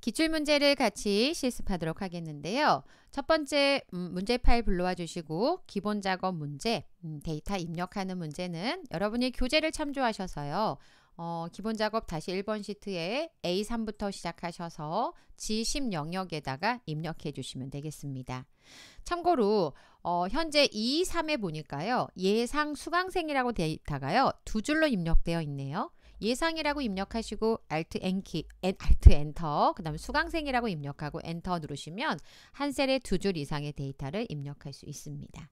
기출문제를 같이 실습하도록 하겠는데요. 첫 번째 음, 문제 파일 불러와 주시고 기본 작업 문제, 음, 데이터 입력하는 문제는 여러분이 교재를 참조하셔서요. 어, 기본 작업 다시 1번 시트에 A3부터 시작하셔서 G10 영역에다가 입력해 주시면 되겠습니다. 참고로 어, 현재 2, e 3에 보니까요. 예상 수강생이라고 데이터가요. 두 줄로 입력되어 있네요. 예상이라고 입력하시고 Alt N키, Alt Enter, 그 다음 수강생이라고 입력하고 엔터 누르시면 한 셀에 두 줄 이상의 데이터를 입력할 수 있습니다.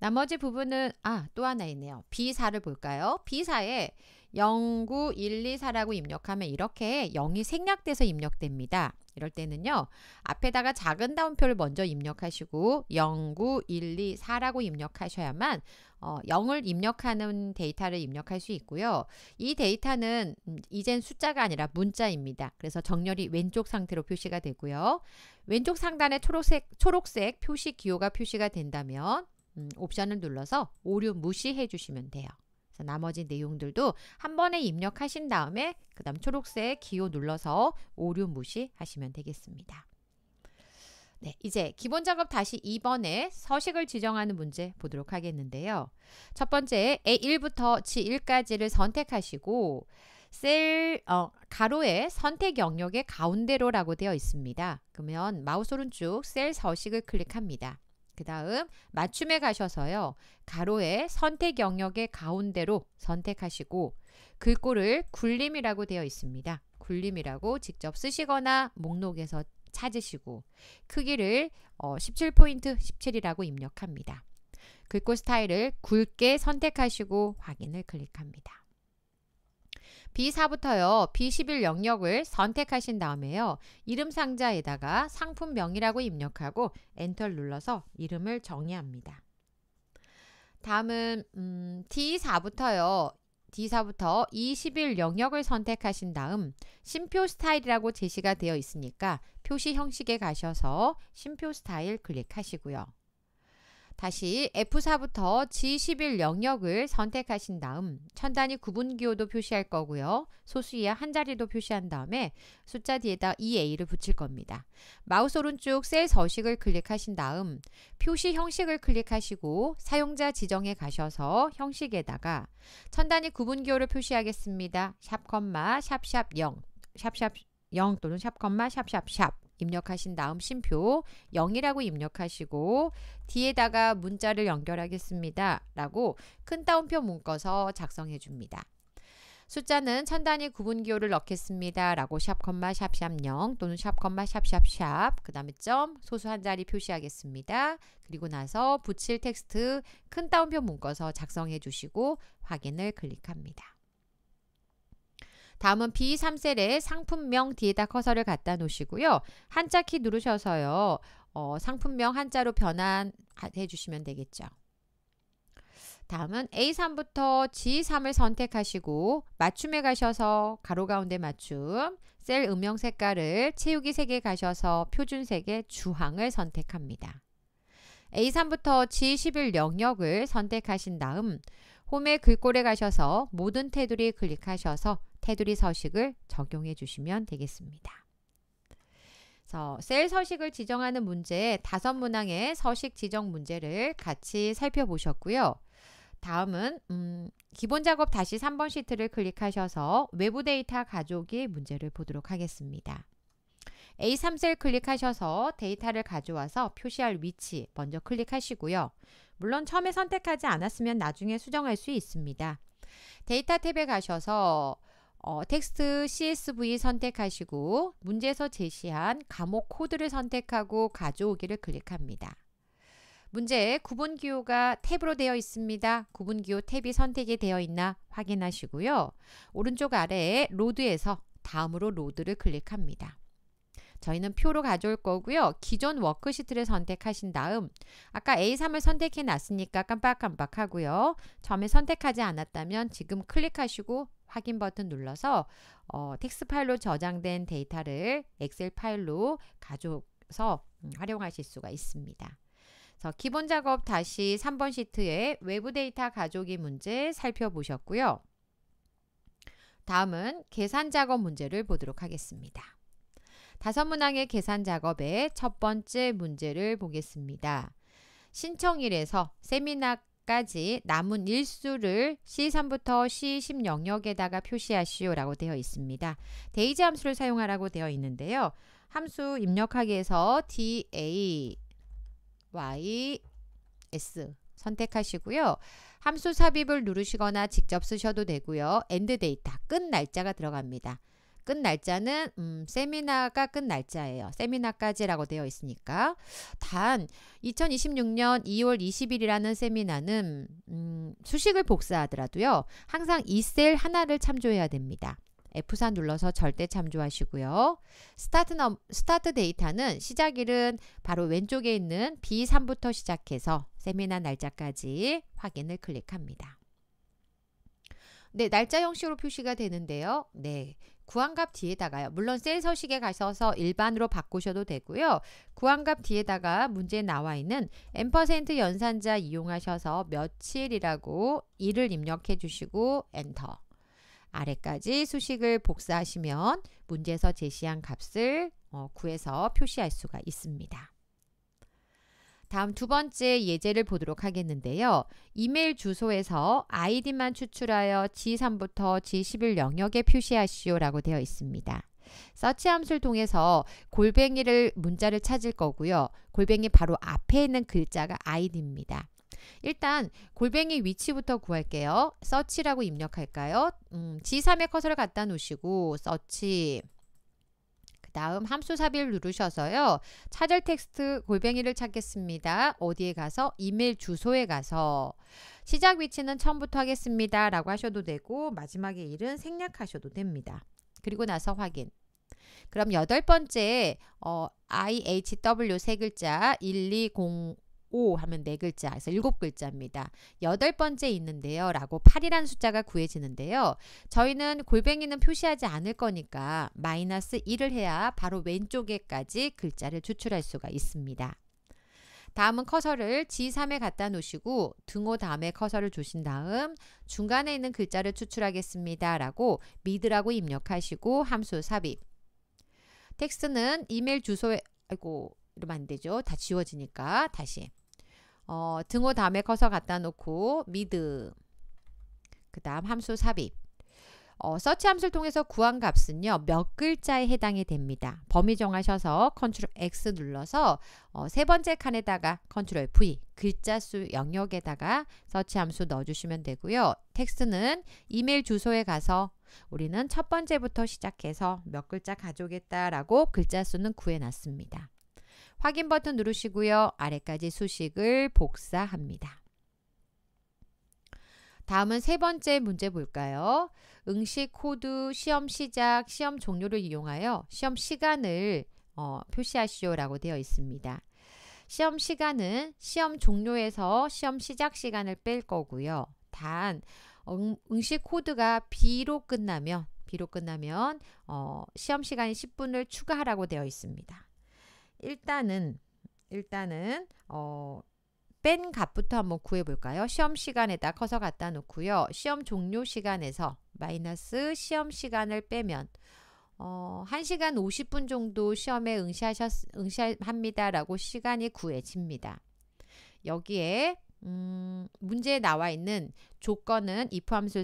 나머지 부분은 아 또 하나 있네요. B4를 볼까요? B4에 09124라고 입력하면 이렇게 0이 생략돼서 입력됩니다. 이럴 때는요. 앞에다가 작은 다운표를 먼저 입력하시고 09124라고 입력하셔야만 어, 0을 입력하는 데이터를 입력할 수 있고요. 이 데이터는 음, 이젠 숫자가 아니라 문자입니다. 그래서 정렬이 왼쪽 상태로 표시가 되고요. 왼쪽 상단에 초록색, 초록색 표시 기호가 표시가 된다면 음, 옵션을 눌러서 오류 무시해 주시면 돼요. 그래서 나머지 내용들도 한 번에 입력하신 다음에 그 다음 초록색 기호 눌러서 오류 무시하시면 되겠습니다. 네, 이제 기본 작업 다시 2번에 서식을 지정하는 문제 보도록 하겠는데요. 첫 번째 A1부터 G1까지를 선택하시고 셀 어, 가로에 선택 영역의 가운데로라고 되어 있습니다. 그러면 마우스 오른쪽 셀 서식을 클릭합니다. 그 다음 맞춤에 가셔서요. 가로에 선택 영역의 가운데로 선택하시고 글꼴을 굴림이라고 되어 있습니다. 굴림이라고 직접 쓰시거나 목록에서 찾으시고 크기를 어, 17포인트 17이라고 입력합니다. 글꼴 스타일을 굵게 선택하시고 확인을 클릭합니다. B4부터요. B11 영역을 선택하신 다음에요. 이름 상자에다가 상품명이라고 입력하고 엔터를 눌러서 이름을 정의합니다. 다음은 음, D4부터요. D4부터 20일 영역을 선택하신 다음 심표 스타일이라고 제시가 되어 있으니까 표시 형식에 가셔서 심표 스타일 클릭하시고요. 다시 F4부터 G11 영역을 선택하신 다음 천 단위 구분기호도 표시할 거고요. 소수 이하 한 자리도 표시한 다음에 숫자 뒤에다 EA를 붙일 겁니다. 마우스 오른쪽 셀 서식을 클릭하신 다음 표시 형식을 클릭하시고 사용자 지정에 가셔서 형식에다가 천 단위 구분기호를 표시하겠습니다. 샵, 컴마, 샵, 샵, 0, 샵, 샵, 0 또는 샵, 컴마, 샵, 샵, 샵 입력하신 다음 심표 0이라고 입력하시고 뒤에다가 문자를 연결하겠습니다. 라고 큰 따옴표 묶어서 작성해 줍니다. 숫자는 천 단위 구분 기호를 넣겠습니다. 라고 샵 컴마 샵샵 0 또는 샵 컴마 샵샵샵 그 다음에 점 소수 한 자리 표시하겠습니다. 그리고 나서 붙일 텍스트 큰 따옴표 묶어서 작성해 주시고 확인을 클릭합니다. 다음은 B3셀에 상품명 뒤에다 커서를 갖다 놓으시고요. 한자 키 누르셔서요. 어, 상품명 한자로 변환해 주시면 되겠죠. 다음은 A3부터 G3을 선택하시고 맞춤에 가셔서 가로 가운데 맞춤, 셀 음영 색깔을 채우기 색에 가셔서 표준 색의 주황을 선택합니다. A3부터 G11 영역을 선택하신 다음 홈의 글꼴에 가셔서 모든 테두리 클릭하셔서 테두리 서식을 적용해 주시면 되겠습니다. 그래서 셀 서식을 지정하는 문제 다섯 문항의 서식 지정 문제를 같이 살펴보셨고요. 다음은 음, 기본 작업 다시 3번 시트를 클릭하셔서 외부 데이터 가져오기 문제를 보도록 하겠습니다. A3셀 클릭하셔서 데이터를 가져와서 표시할 위치 먼저 클릭하시고요. 물론 처음에 선택하지 않았으면 나중에 수정할 수 있습니다. 데이터 탭에 가셔서 어, 텍스트 CSV 선택하시고 문제에서 제시한 감옥 코드를 선택하고 가져오기를 클릭합니다. 문제 구분 기호가 탭으로 되어 있습니다. 구분 기호 탭이 선택이 되어 있나 확인하시고요. 오른쪽 아래 로드에서 다음으로 로드를 클릭합니다. 저희는 표로 가져올 거고요. 기존 워크시트를 선택하신 다음 아까 A3을 선택해 놨으니까 깜빡깜빡 하고요. 처음에 선택하지 않았다면 지금 클릭하시고 확인 버튼 눌러서 어, 텍스 파일로 저장된 데이터를 엑셀 파일로 가져서 음, 활용하실 수가 있습니다. 그래서 기본 작업 다시 3번 시트에 외부 데이터 가족이 문제 살펴보셨고요. 다음은 계산 작업 문제를 보도록 하겠습니다. 다섯 문항의 계산 작업의 첫 번째 문제를 보겠습니다. 신청일에서 세미나 까지 남은 일수를 C3부터 C10 영역에다가 표시하시오 라고 되어 있습니다. 데이지 함수를 사용하라고 되어 있는데요. 함수 입력하기 에서 DA Y S 선택하시고요. 함수 삽입을 누르시거나 직접 쓰셔도 되고요. 엔드 데이터 끝 날짜가 들어갑니다. 끝 날짜는 음, 세미나가 끝 날짜예요. 세미나까지라고 되어 있으니까 단 2026년 2월 20일이라는 세미나는 음, 수식을 복사하더라도요. 항상 이 셀 하나를 참조해야 됩니다. F4 눌러서 절대 참조하시고요. 스타트, 넘, 스타트 데이터는 시작일은 바로 왼쪽에 있는 B3부터 시작해서 세미나 날짜까지 확인을 클릭합니다. 네, 날짜 형식으로 표시가 되는데요. 네, 구한값 뒤에다가요. 물론 셀 서식에 가셔서 일반으로 바꾸셔도 되고요. 구한값 뒤에다가 문제에 나와 있는 n% 연산자 이용하셔서 며칠이라고 일을 입력해 주시고 엔터. 아래까지 수식을 복사하시면 문제에서 제시한 값을 어, 구해서 표시할 수가 있습니다. 다음 두 번째 예제를 보도록 하겠는데요. 이메일 주소에서 아이디만 추출하여 G3부터 G11 영역에 표시하시오라고 되어 있습니다. 서치 함수를 통해서 골뱅이를 문자를 찾을 거고요. 골뱅이 바로 앞에 있는 글자가 아이디입니다. 일단 골뱅이 위치부터 구할게요. 서치라고 입력할까요? 음, G3의 커서를 갖다 놓으시고 서치 다음 함수삽입 누르셔서요. 찾을 텍스트 골뱅이를 찾겠습니다. 어디에 가서 이메일 주소에 가서 시작 위치는 처음부터 하겠습니다. 라고 하셔도 되고 마지막에 일은 생략하셔도 됩니다. 그리고 나서 확인. 그럼 여덟 번째 어, IHW 세 글자 1, 2, 0, 오 하면 네 글자, 그래서 일곱 글자입니다. 여덟 번째 있는데요. 라고 8이란 숫자가 구해지는데요. 저희는 골뱅이는 표시하지 않을 거니까 마이너스 1을 해야 바로 왼쪽에까지 글자를 추출할 수가 있습니다. 다음은 커서를 G3에 갖다 놓으시고 등호 다음에 커서를 주신 다음 중간에 있는 글자를 추출하겠습니다. 라고 미드라고 입력하시고 함수 삽입. 텍스트는 이메일 주소에 아이고 이러면 안 되죠. 다 지워지니까 다시 어, 등호 다음에 커서 갖다 놓고 미드 그 다음 함수 삽입 어, 서치 함수를 통해서 구한 값은요 몇 글자에 해당이 됩니다 범위 정하셔서 컨트롤 X 눌러서 어, 세 번째 칸에다가 컨트롤 V 글자 수 영역에다가 서치 함수 넣어주시면 되고요 텍스트는 이메일 주소에 가서 우리는 첫 번째부터 시작해서 몇 글자 가져오겠다라고 글자 수는 구해놨습니다 확인 버튼 누르시고요. 아래까지 수식을 복사합니다. 다음은 세 번째 문제 볼까요? 응시 코드 시험 시작, 시험 종료를 이용하여 시험 시간을 어, 표시하시오라고 되어 있습니다. 시험 시간은 시험 종료에서 시험 시작 시간을 뺄 거고요. 단 응, 응시 코드가 B로 끝나면 B로 끝나면 어, 시험 시간이 10분을 추가하라고 되어 있습니다. 일단은 일단은 어, 뺀 값부터 한번 구해볼까요? 시험 시간에다 커서 갖다 놓고요. 시험 종료 시간에서 마이너스 시험 시간을 빼면 어, 1시간 50분 정도 시험에 응시하셨, 응시합니다라고 시간이 구해집니다. 여기에 음, 문제에 나와 있는 조건은 if 함수,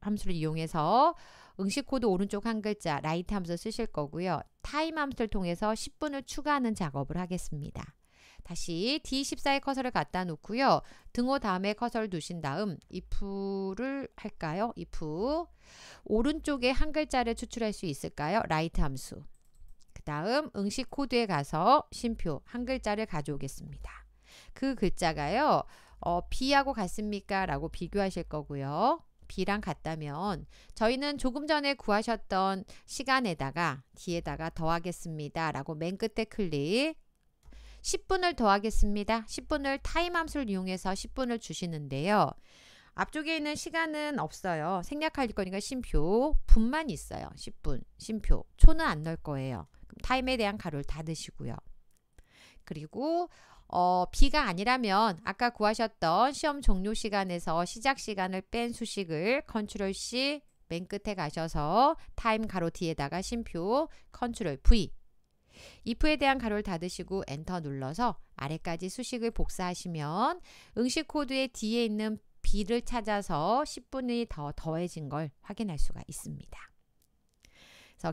함수를 이용해서 응시 코드 오른쪽 한 글자 라이트 함수 쓰실 거고요. 타임 함수를 통해서 10분을 추가하는 작업을 하겠습니다. 다시 d 1 4의 커서를 갖다 놓고요. 등호 다음에 커서를 두신 다음 if를 할까요? if 오른쪽에 한 글자를 추출할 수 있을까요? 라이트 함수 그 다음 응시 코드에 가서 심표 한 글자를 가져오겠습니다. 그 글자가요. 어, B하고 같습니까? 라고 비교하실 거고요. B랑 같다면 저희는 조금 전에 구하셨던 시간에다가 뒤에다가 더하겠습니다. 라고 맨 끝에 클릭 10분을 더하겠습니다. 10분을 타임 함수를 이용해서 10분을 주시는데요. 앞쪽에 있는 시간은 없어요. 생략할 거니까 심표, 분만 있어요. 10분, 심표, 초는 안 넣을 거예요. 타임에 대한 가루를 다 드시고요. 그리고 어, B가 아니라면 아까 구하셨던 시험 종료 시간에서 시작 시간을 뺀 수식을 컨트롤 C 맨 끝에 가셔서 타임 가로 뒤에다가 심표 컨트롤 V if에 대한 가로를 닫으시고 엔터 눌러서 아래까지 수식을 복사하시면 응시 코드의 뒤에 있는 B를 찾아서 10분이 더 더해진 걸 확인할 수가 있습니다.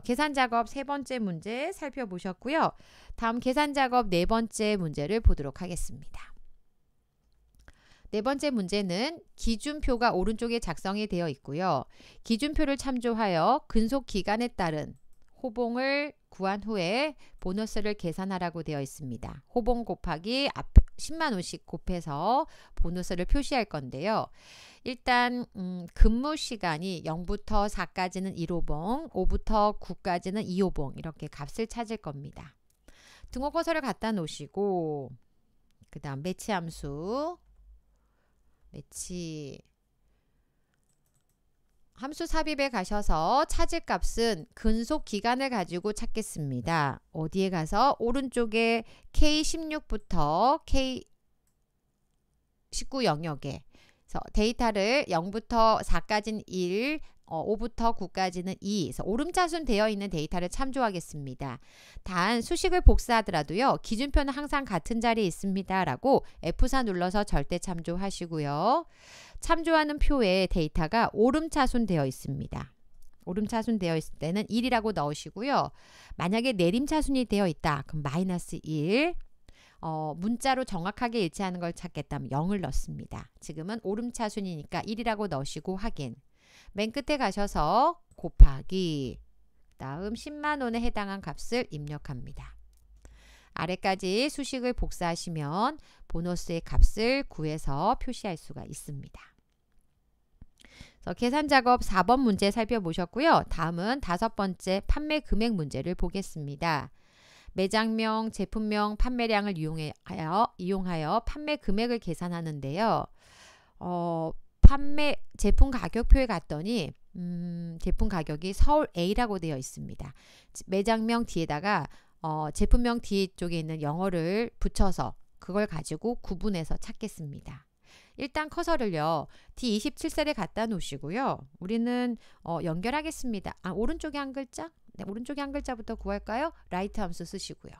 그 계산 작업 세 번째 문제 살펴보셨고요. 다음 계산 작업 네 번째 문제를 보도록 하겠습니다. 네 번째 문제는 기준표가 오른쪽에 작성이 되어 있고요. 기준표를 참조하여 근속 기간에 따른 호봉을 구한 후에 보너스를 계산하라고 되어 있습니다. 호봉 곱하기 앞, 10만 원씩 곱해서 보너스를 표시할 건데요. 일단 음, 근무 시간이 0부터 4까지는 1호봉, 5부터 9까지는 2호봉 이렇게 값을 찾을 겁니다. 등호거서를 갖다 놓으시고 그 다음 매치 함수 매치 함수 삽입에 가셔서 찾을 값은 근속 기간을 가지고 찾겠습니다. 어디에 가서 오른쪽에 K16부터 K19 영역에 데이터를 0부터 4까지는 1, 5부터 어, 9까지는 2, 그래서 오름차순 되어 있는 데이터를 참조하겠습니다. 단 수식을 복사하더라도요. 기준표는 항상 같은 자리에 있습니다라고 F4 눌러서 절대 참조하시고요. 참조하는 표에 데이터가 오름차순되어 있습니다. 오름차순되어 있을 때는 1이라고 넣으시고요. 만약에 내림차순이 되어 있다. 그럼 마이너스 1. 어, 문자로 정확하게 일치하는 걸 찾겠다면 0을 넣습니다. 지금은 오름차순이니까 1이라고 넣으시고 확인. 맨 끝에 가셔서 곱하기. 다음 10만원에 해당한 값을 입력합니다. 아래까지 수식을 복사하시면 보너스의 값을 구해서 표시할 수가 있습니다. 그래서 계산 작업 4번 문제 살펴보셨고요. 다음은 다섯 번째 판매 금액 문제를 보겠습니다. 매장명, 제품명, 판매량을 이용하여, 이용하여 판매 금액을 계산하는데요. 어, 판매 제품 가격표에 갔더니 음, 제품 가격이 서울 A라고 되어 있습니다. 매장명 뒤에다가 어, 제품명 뒤쪽에 있는 영어를 붙여서 그걸 가지고 구분해서 찾겠습니다. 일단 커서를요. D27셀에 갖다 놓으시고요. 우리는 어, 연결하겠습니다. 아, 오른쪽에 한 글자? 네, 오른쪽에 한 글자부터 구할까요? 라이트 함수 쓰시고요.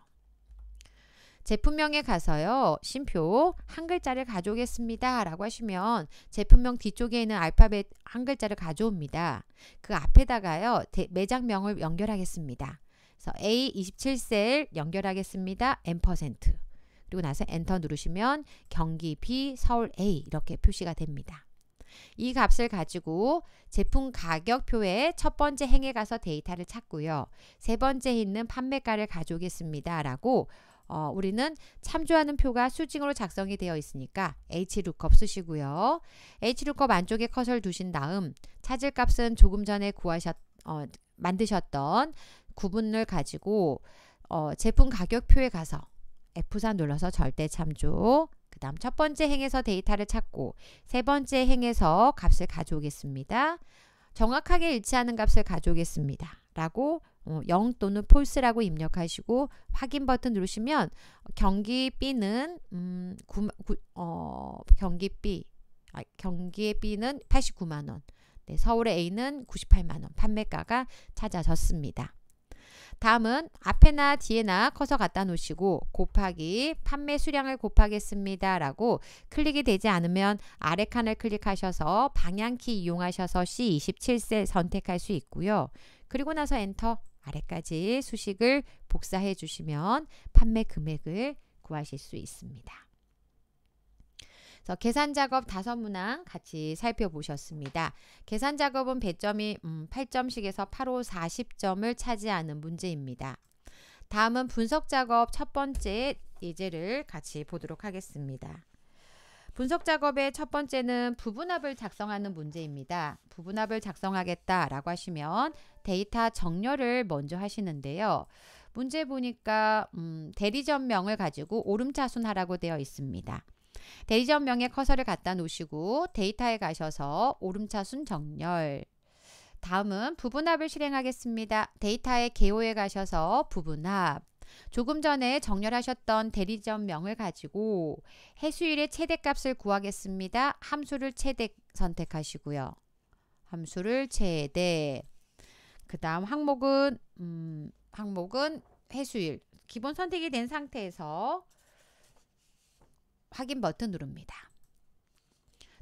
제품명에 가서요. 심표 한 글자를 가져오겠습니다. 라고 하시면 제품명 뒤쪽에 있는 알파벳 한 글자를 가져옵니다. 그 앞에다가요. 대, 매장명을 연결하겠습니다. 그래서 A27셀 연결하겠습니다. M% 그리고 나서 엔터 누르시면 경기 B, 서울 A 이렇게 표시가 됩니다. 이 값을 가지고 제품 가격표의 첫 번째 행에 가서 데이터를 찾고요. 세 번째 있는 판매가를 가져오겠습니다. 라고 어, 우리는 참조하는 표가 수직으로 작성이 되어 있으니까 hlookup 쓰시고요. hlookup 안쪽에 커서를 두신 다음 찾을 값은 조금 전에 구하셨 어, 만드셨던 구분을 가지고 어, 제품 가격표에 가서 F4 눌러서 절대 참조 그 다음 첫 번째 행에서 데이터를 찾고 세 번째 행에서 값을 가져오겠습니다. 정확하게 일치하는 값을 가져오겠습니다. 라고 0 어, 또는 false라고 입력하시고 확인 버튼 누르시면 경기 B는 음, 9, 9, 어, 경기 B 아, 경기 B는 89만원 네, 서울의 A는 98만원 판매가가 찾아졌습니다. 다음은 앞에나 뒤에나 커서 갖다 놓으시고 곱하기 판매 수량을 곱하겠습니다. 라고 클릭이 되지 않으면 아래 칸을 클릭하셔서 방향키 이용하셔서 c 2 7세 선택할 수 있고요. 그리고 나서 엔터 아래까지 수식을 복사해 주시면 판매 금액을 구하실 수 있습니다. 그래서 계산 작업 다섯 문항 같이 살펴보셨습니다. 계산 작업은 배점이 음, 8점씩에서 8호 40점을 차지하는 문제입니다. 다음은 분석 작업 첫 번째 예제를 같이 보도록 하겠습니다. 분석 작업의 첫 번째는 부분합을 작성하는 문제입니다. 부분합을 작성하겠다라고 하시면 데이터 정렬을 먼저 하시는데요. 문제 보니까 음, 대리점명을 가지고 오름차순하라고 되어 있습니다. 대리점명에 커서를 갖다 놓으시고 데이터에 가셔서 오름차순 정렬 다음은 부분합을 실행하겠습니다. 데이터의 개요에 가셔서 부분합 조금 전에 정렬하셨던 대리전명을 가지고 해수일의 최대값을 구하겠습니다. 함수를 최대 선택하시고요. 함수를 최대 그 다음 항목은 음, 항목은 해수일 기본 선택이 된 상태에서 확인 버튼 누릅니다.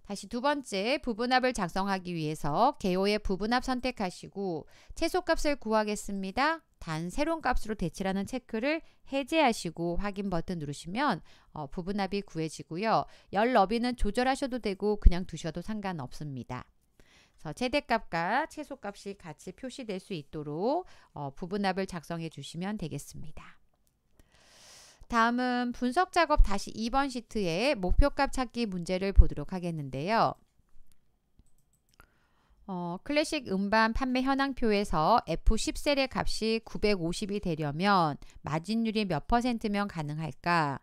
다시 두 번째 부분합을 작성하기 위해서 개요의 부분합 선택하시고 최소값을 구하겠습니다. 단 새로운 값으로 대치라는 체크를 해제하시고 확인 버튼 누르시면 어, 부분합이 구해지고요. 열 너비는 조절하셔도 되고 그냥 두셔도 상관없습니다. 그래서 최대값과 최소값이 같이 표시될 수 있도록 어, 부분합을 작성해 주시면 되겠습니다. 다음은 분석 작업 다시 2번 시트에 목표값 찾기 문제를 보도록 하겠는데요. 어, 클래식 음반 판매 현황표에서 F10셀의 값이 950이 되려면 마진율이 몇 퍼센트면 가능할까?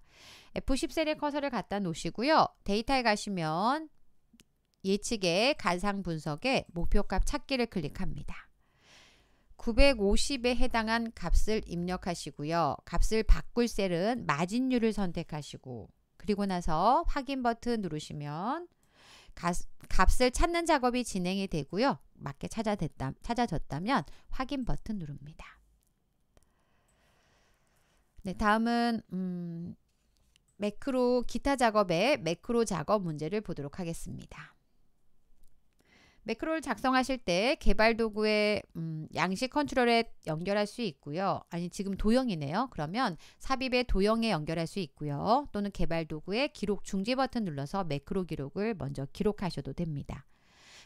F10셀의 커서를 갖다 놓으시고요. 데이터에 가시면 예측의 가상 분석에 목표값 찾기를 클릭합니다. 950에 해당한 값을 입력하시고요. 값을 바꿀 셀은 마진율을 선택하시고 그리고 나서 확인 버튼 누르시면 값을 찾는 작업이 진행이 되고요. 맞게 찾아졌다, 찾아졌다면 확인 버튼 누릅니다. 네, 다음은 음, 매크로 기타 작업의 매크로 작업 문제를 보도록 하겠습니다. 매크로를 작성하실 때 개발 도구의 음, 양식 컨트롤에 연결할 수 있고요. 아니 지금 도형이네요. 그러면 삽입의 도형에 연결할 수 있고요. 또는 개발 도구의 기록 중지 버튼 눌러서 매크로 기록을 먼저 기록하셔도 됩니다.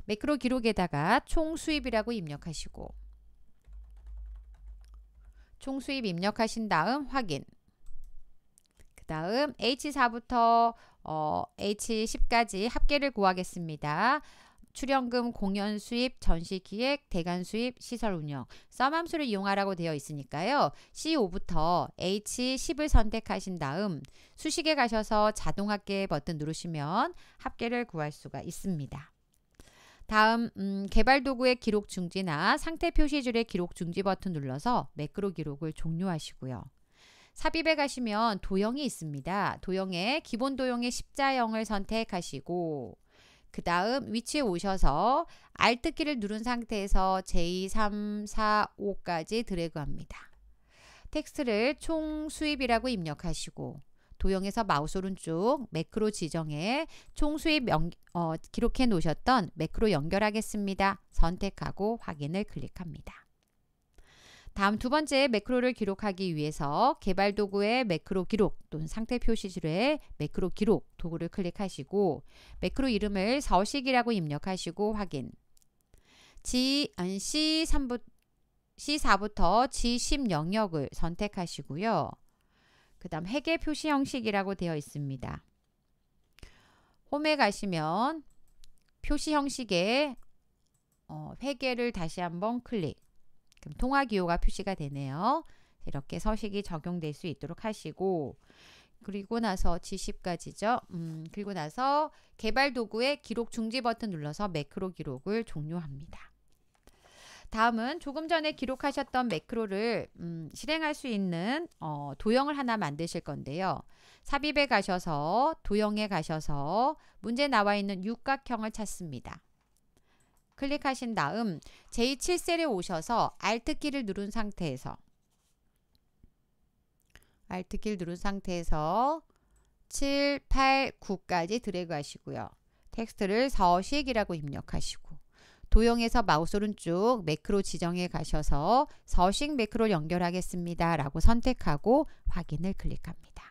매크로 기록에다가 총 수입이라고 입력하시고 총 수입 입력하신 다음 확인 그 다음 H4부터 어, H10까지 합계를 구하겠습니다. 출연금, 공연 수입, 전시 기획, 대관 수입, 시설 운영, 썸함수를 이용하라고 되어 있으니까요. C5부터 H10을 선택하신 다음 수식에 가셔서 자동 합계 버튼 누르시면 합계를 구할 수가 있습니다. 다음 음, 개발 도구의 기록 중지나 상태 표시줄의 기록 중지 버튼 눌러서 매크로 기록을 종료하시고요. 삽입에 가시면 도형이 있습니다. 도형에 기본 도형의 십자형을 선택하시고 그 다음 위치에 오셔서 Alt키를 누른 상태에서 J, 3, 4, 5까지 드래그합니다. 텍스트를 총 수입이라고 입력하시고 도형에서 마우스 오른쪽 매크로 지정해 총 수입 어, 기록해 놓으셨던 매크로 연결하겠습니다. 선택하고 확인을 클릭합니다. 다음 두 번째 매크로를 기록하기 위해서 개발 도구의 매크로 기록 또는 상태 표시줄의 매크로 기록 도구를 클릭하시고 매크로 이름을 서식이라고 입력하시고 확인 G, C3부, C4부터 G10 영역을 선택하시고요. 그 다음 핵의 표시 형식이라고 되어 있습니다. 홈에 가시면 표시 형식의 어, 회계를 다시 한번 클릭 그럼 통화 기호가 표시가 되네요. 이렇게 서식이 적용될 수 있도록 하시고 그리고 나서 G10까지죠. 음, 그리고 나서 개발 도구의 기록 중지 버튼 눌러서 매크로 기록을 종료합니다. 다음은 조금 전에 기록하셨던 매크로를 음, 실행할 수 있는 어, 도형을 하나 만드실 건데요. 삽입에 가셔서 도형에 가셔서 문제 나와 있는 육각형을 찾습니다. 클릭하신 다음 j 7셀에 오셔서 Alt키를 누른 상태에서 Alt키를 누른 상태에서 7, 8, 9까지 드래그 하시고요. 텍스트를 서식이라고 입력하시고 도형에서 마우스 오른쪽 매크로 지정에 가셔서 서식 매크로 연결하겠습니다. 라고 선택하고 확인을 클릭합니다.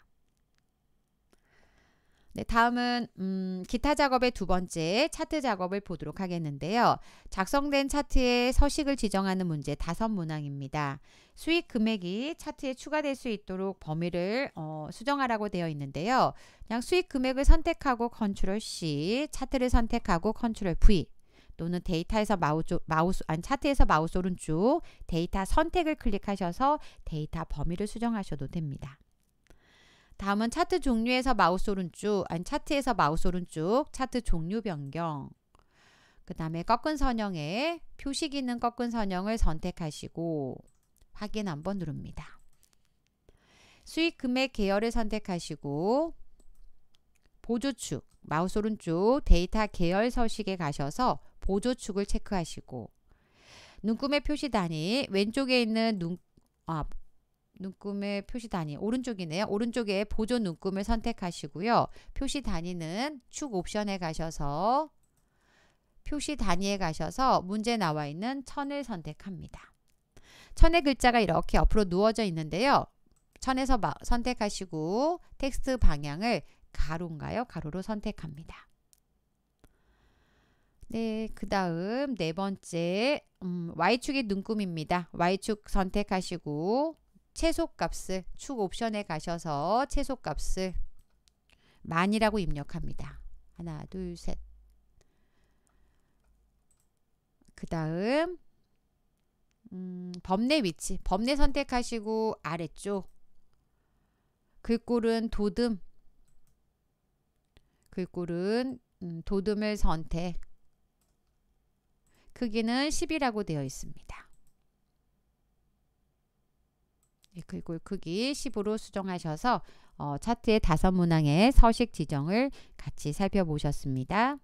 네, 다음은 음, 기타 작업의 두 번째 차트 작업을 보도록 하겠는데요. 작성된 차트의 서식을 지정하는 문제 다섯 문항입니다. 수익 금액이 차트에 추가될 수 있도록 범위를 어, 수정하라고 되어 있는데요. 그냥 수익 금액을 선택하고 컨트롤 C, 차트를 선택하고 컨트롤 V 또는 데이터에서 마우스, 마우스 아니 차트에서 마우스 오른쪽 데이터 선택을 클릭하셔서 데이터 범위를 수정하셔도 됩니다. 다음은 차트 종류에서 마우스 오른쪽, 아니 차트에서 마우스 오른쪽, 차트 종류 변경. 그 다음에 꺾은 선형에 표식 있는 꺾은 선형을 선택하시고 확인 한번 누릅니다. 수익 금액 계열을 선택하시고 보조축, 마우스 오른쪽 데이터 계열 서식에 가셔서 보조축을 체크하시고 눈금의 표시 단위 왼쪽에 있는 눈, 아, 눈금의 표시 단위 오른쪽이네요. 오른쪽에 보조 눈금을 선택하시고요. 표시 단위는 축 옵션에 가셔서 표시 단위에 가셔서 문제 나와 있는 천을 선택합니다. 천의 글자가 이렇게 앞으로 누워져 있는데요. 천에서 선택하시고 텍스트 방향을 가로인가요? 가로로 선택합니다. 네, 그 다음 네 번째 음, y 축의 눈금입니다. Y축 선택하시고 최소값을 축 옵션에 가셔서 최소값을 만이라고 입력합니다. 하나 둘 셋. 그 다음 음, 범례 위치 범례 선택하시고 아래쪽 글꼴은 도듬 글꼴은 음, 도듬을 선택 크기는 10이라고 되어 있습니다. 예, 그리고 크기 10으로 수정하셔서 어, 차트의 다섯 문항의 서식 지정을 같이 살펴보셨습니다.